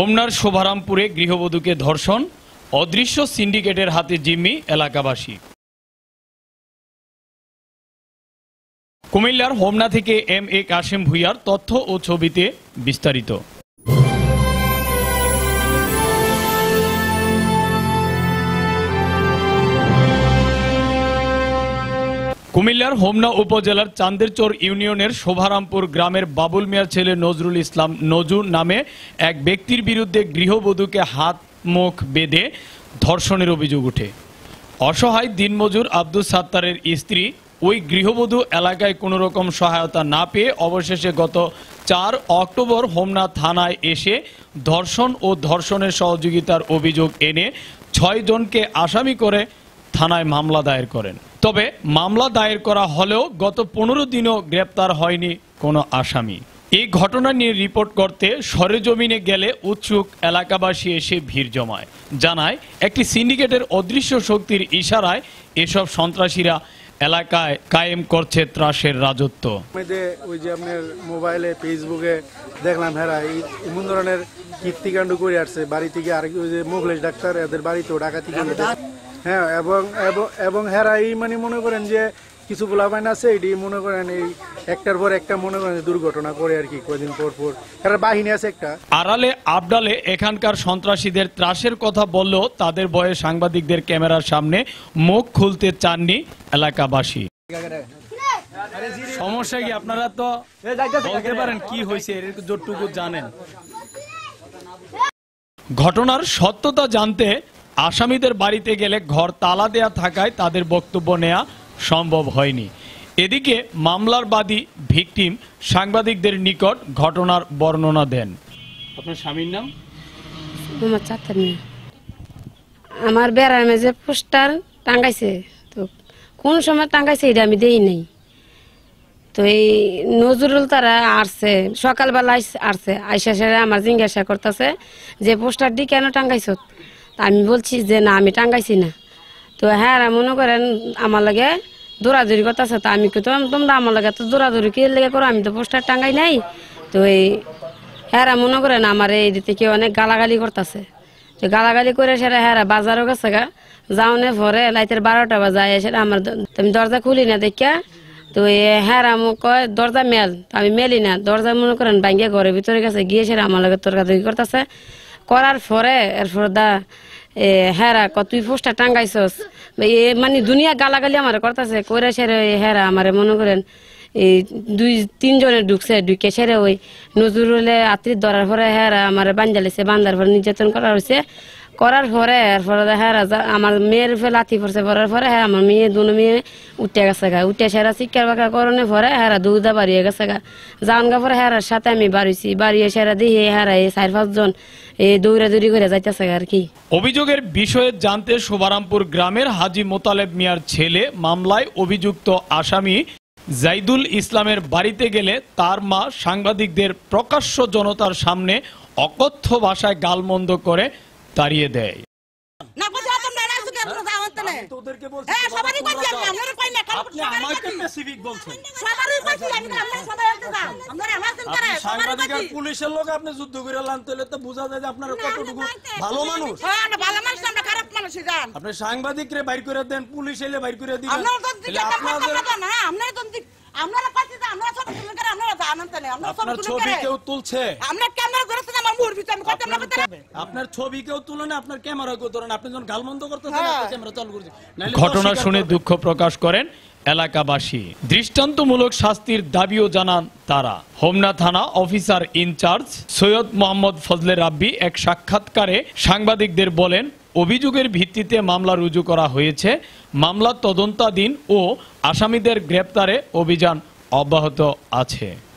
হোমনার শোভারামপুরে গৃহবধূকে ধর্ষণ অদৃশ্য সিন্ডিকেটের হাতে জিম্মি এলাকাবাসী কুমিল্লার হোমনা থেকে এম এ কাশেম ভুইয়ার তথ্য ও ছবিতে বিস্তারিত কুমিল্লার হোমনা উপজেলার চান্দেরচর ইউনিয়নের শোভারামপুর গ্রামের বাবুল মিয়ার ছেলে নজরুল ইসলাম নজু নামে এক ব্যক্তির বিরুদ্ধে গৃহবধূকে হাত মুখ বেঁধে ধর্ষণের অভিযোগ ওঠে অসহায় দিনমজুর আব্দুল সাত্তারের স্ত্রী ওই গৃহবধূ এলাকায় কোনো রকম সহায়তা না পেয়ে অবশেষে গত চার অক্টোবর হোমনা থানায় এসে ধর্ষণ ও ধর্ষণের সহযোগিতার অভিযোগ এনে ছয়জনকে আসামি করে থানায় মামলা দায়ের করেন তবে মামলা দায়ের করা হলেও গত পনেরো দিনও গ্রেপ্তার হয়নি কোনো আসামি এই ঘটনা নিয়ে রিপোর্ট করতে সরেজমিনে গেলে উৎসুক এলাকাবাসী এসে ভিড় জমায় জানায় একটি সিন্ডিকেটের অদৃশ্য শক্তির ইশারায় এসব সন্ত্রাসীরা এলাকায় কায়েম করছে ত্রাসের রাজত্ব ওই যে আপনার মোবাইলে ফেসবুকে দেখলাম হেরা এই এমন ধরনের কীর্তিকাণ্ড করে আসছে বাড়ি থেকে আর ওই যে মোগলেশ ডাক্তার এদের বাড়িতেও ডাকাতি হ্যাঁ এবং এবং হেরা এই মানে মনে করেন যে কিছু গোলাবাইন আছে এটি মনে করেন এই একটার পর একটা মনে করেন দুর্ঘটনা করে আর কি কদিন পর পর এর বাহিনী আছে একটা আড়ালে আবডালে এখানকার সন্ত্রাসীদের ত্রাসের কথা বললেও তাদের বয়ে সাংবাদিকদের ক্যামেরার সামনে মুখ খুলতে চাননি এলাকাবাসী সমস্যা কি আপনারা তো বলতে পারেন কি হয়েছে এর জোরটুকু জানেন ঘটনার সত্যতা জানতে আসামিদের বাড়িতে গেলে ঘর তালা দেয়া থাকায় তাদের বক্তব্য নেয়া সম্ভব হয়নি এদিকে মামলার বাদী ভিকটিম সাংবাদিকদের নিকট ঘটনার বর্ণনা দেন আপনার স্বামীর নাম আমার চাচার যে বেড়ার মাঝে পোস্টার টাঙ্গাইছে তো কোন সময় টাঙ্গাইছে এটা আমি দেই নাই তো এই নজরুল তারা আসছে সকালবেলা আসছে আইসা সেরে আমার জিজ্ঞাসা করতেছে যে পোস্টারটি কেন টাঙ্গাইছ তা আমি বলছি যে না আমি টাঙ্গাইছি না তো হ্যাঁ মনে করেন আমার লাগে দৌড়াদৌড়ি কথা আছে তা আমি তো তোমরা আমার লাগে তো দৌড়াদৌড়ি কে লেগে করো আমি তো পোস্টার টাঙ্গাই নাই তো এই হ্যাঁ মনে করেন আমার এই কেউ অনেক গালাগালি করতেছে তো গালাগালি করে সেটা হ্যাঁ বাজারও গেছে গা যাওনে ভরে লাইতের বারোটা বাজায় সেটা আমার তুমি দরজা খুলি না দেখিয়া তো হ্যাঁ আমি কয় দরজা মেল আমি মেলি না দরজা মনে করেন ভাঙ্গিয়া ঘরের ভিতরে গেছে গিয়ে সেটা আমার লাগে তর্কাতর্কি করতেছে করার পরে এরপর দা হেরা হ্যাঁ তুই পোস্টার টাঙ্গাইছস এ মানে দুনিয়া গালাগালি আমার করতেছে কইরা সেরে হেরা হ্যাঁ আমার মনে করেন এই দুই তিনজনে ঢুকছে ঢুকে সেরে ওই নজরুলে আত্রির ধরার পরে হেরা হ্যাঁ আমার বান্ধালেছে বান্ধার পরে নির্যাতন করা হয়েছে করার পরে এরপরে দেখা যায় আমার মেয়ের লাথি পড়ছে পরার পরে হ্যাঁ আমার মেয়ে দুনো মেয়ে উঠে গেছে গা উঠে সেরা শিক্ষার বাঁকা করণে পরে হেরা হ্যাঁ, দুধা বাড়িয়ে গেছে গা যাওয়ান গা পরে হেরার হ্যাঁ, সাথে আমি বাড়িছি বাড়িয়ে সেরা দিয়ে হেরা হ্যাঁ, এই চার পাঁচজন এই দৌড়াদৌড়ি করে যাইতেছে আর কি অভিযোগের বিষয়ে জানতে শোভারামপুর গ্রামের হাজি মোতালেব মিয়ার ছেলে মামলায় অভিযুক্ত আসামি জাইদুল ইসলামের বাড়িতে গেলে তার মা সাংবাদিকদের প্রকাশ্য জনতার সামনে অকথ্য ভাষায় গালমন্দ করে তাড়িয়ে দেয় আপনি যায় যে কতটুকু ভালো মানুষ আপনি সাংবাদিক রে বাইর করে দেন পুলিশ এলে বাইর করে দিবেন আপনারা হ্যাঁ। ঘটনা শুনে দুঃখ প্রকাশ করেন এলাকাবাসী দৃষ্টান্তমূলক শাস্তির দাবিও জানান তারা হোমনা থানা অফিসার ইনচার্জ সৈয়দ মোহাম্মদ ফজলে রাব্বি এক সাক্ষাৎকারে সাংবাদিকদের বলেন অভিযোগের ভিত্তিতে মামলা রুজু করা হয়েছে মামলা তদন্তাধীন ও আসামিদের গ্রেপ্তারে অভিযান অব্যাহত আছে